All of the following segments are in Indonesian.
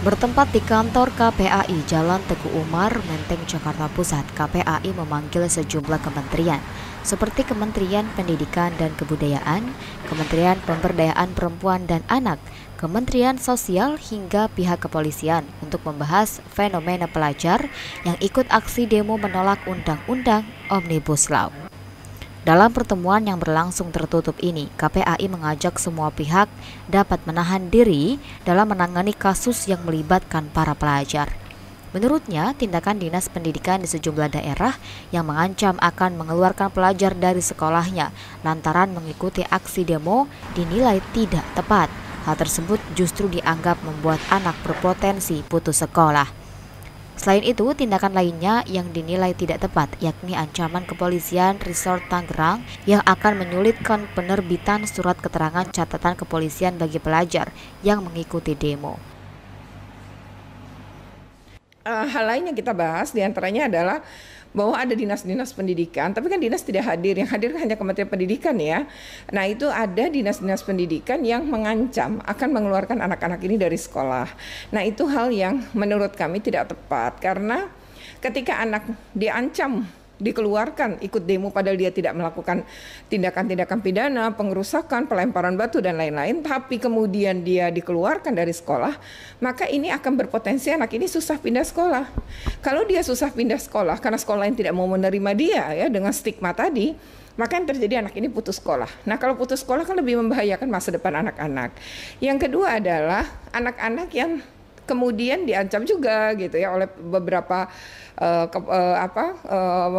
Bertempat di kantor KPAI Jalan Teguh Umar, Menteng, Jakarta Pusat, KPAI memanggil sejumlah kementerian, seperti Kementerian Pendidikan dan Kebudayaan, Kementerian Pemberdayaan Perempuan dan Anak, Kementerian Sosial hingga pihak kepolisian untuk membahas fenomena pelajar yang ikut aksi demo menolak Undang-Undang Omnibus Law. Dalam pertemuan yang berlangsung tertutup ini, KPAI mengajak semua pihak dapat menahan diri dalam menangani kasus yang melibatkan para pelajar. Menurutnya, tindakan dinas pendidikan di sejumlah daerah yang mengancam akan mengeluarkan pelajar dari sekolahnya lantaran mengikuti aksi demo dinilai tidak tepat. Hal tersebut justru dianggap membuat anak berpotensi putus sekolah. Selain itu, tindakan lainnya yang dinilai tidak tepat, yakni ancaman kepolisian Resort Tangerang yang akan menyulitkan penerbitan surat keterangan catatan kepolisian bagi pelajar yang mengikuti demo. Uh, hal lain kita bahas diantaranya adalah bahwa ada dinas-dinas pendidikan, tapi kan dinas tidak hadir, yang hadir kan hanya Kementerian Pendidikan ya. Nah itu ada dinas-dinas pendidikan yang mengancam akan mengeluarkan anak-anak ini dari sekolah. Nah itu hal yang menurut kami tidak tepat karena ketika anak diancam dikeluarkan ikut demo padahal dia tidak melakukan tindakan-tindakan pidana, pengerusakan, pelemparan batu dan lain-lain, tapi kemudian dia dikeluarkan dari sekolah, maka ini akan berpotensi anak ini susah pindah sekolah. Kalau dia susah pindah sekolah karena sekolah yang tidak mau menerima dia ya dengan stigma tadi, maka yang terjadi anak ini putus sekolah. Nah, kalau putus sekolah kan lebih membahayakan masa depan anak-anak. Yang kedua adalah anak-anak yang kemudian diancam juga gitu ya oleh beberapa uh, ke, uh, apa uh,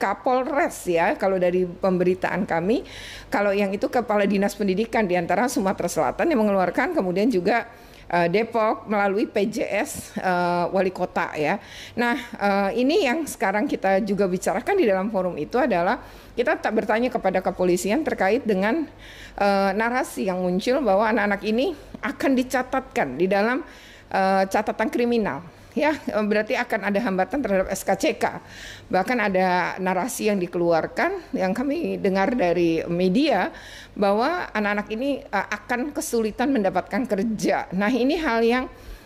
Kapolres ya kalau dari pemberitaan kami kalau yang itu kepala dinas pendidikan di antara Sumatera Selatan yang mengeluarkan kemudian juga uh, Depok melalui PJS uh, wali kota ya. Nah, uh, ini yang sekarang kita juga bicarakan di dalam forum itu adalah kita tak bertanya kepada kepolisian terkait dengan uh, narasi yang muncul bahwa anak-anak ini akan dicatatkan di dalam Eh, catatan kriminal ya eh, berarti akan ada hambatan terhadap SKCK bahkan ada narasi yang dikeluarkan yang kami dengar dari media bahwa anak-anak ini eh, akan kesulitan mendapatkan kerja nah ini hal yang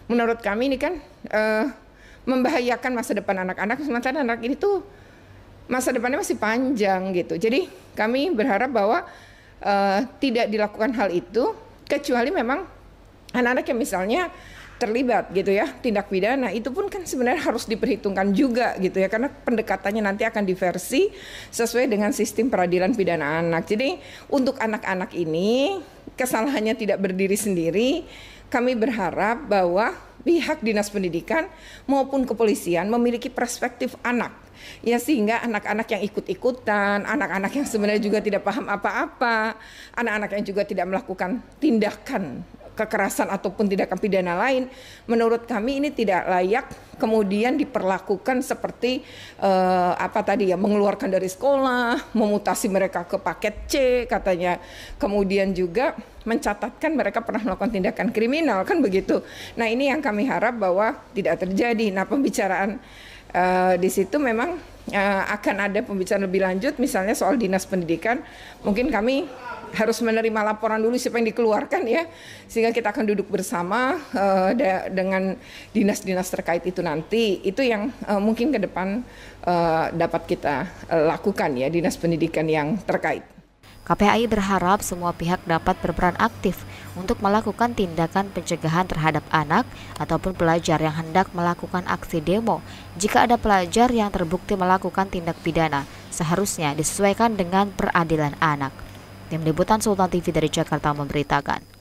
menurut kami ini kan uh, membahayakan masa depan anak-anak sementara anak ini tuh masa depannya masih panjang gitu jadi kami berharap bahwa uh, tidak dilakukan hal itu kecuali memang anak-anak yang misalnya terlibat gitu ya tindak pidana itu pun kan sebenarnya harus diperhitungkan juga gitu ya karena pendekatannya nanti akan diversi sesuai dengan sistem peradilan pidana anak. Jadi untuk anak-anak ini kesalahannya tidak berdiri sendiri. Kami berharap bahwa pihak dinas pendidikan maupun kepolisian memiliki perspektif anak ya sehingga anak-anak yang ikut-ikutan, anak-anak yang sebenarnya juga tidak paham apa-apa, anak-anak yang juga tidak melakukan tindakan kekerasan ataupun tindakan pidana lain, menurut kami ini tidak layak kemudian diperlakukan seperti eh, apa tadi ya mengeluarkan dari sekolah, memutasi mereka ke paket C katanya, kemudian juga mencatatkan mereka pernah melakukan tindakan kriminal kan begitu. Nah ini yang kami harap bahwa tidak terjadi. Nah pembicaraan eh, di situ memang uh, akan ada pembicaraan lebih lanjut misalnya soal dinas pendidikan mungkin kami harus menerima laporan dulu siapa yang dikeluarkan ya sehingga kita akan duduk bersama uh, dengan dinas-dinas terkait itu nanti itu yang uh, mungkin ke depan uh, dapat kita uh, lakukan ya dinas pendidikan yang terkait KPAI berharap semua pihak dapat berperan aktif untuk melakukan tindakan pencegahan terhadap anak ataupun pelajar yang hendak melakukan aksi demo. Jika ada pelajar yang terbukti melakukan tindak pidana, seharusnya disesuaikan dengan peradilan anak. Tim Liputan Sultan TV dari Jakarta memberitakan.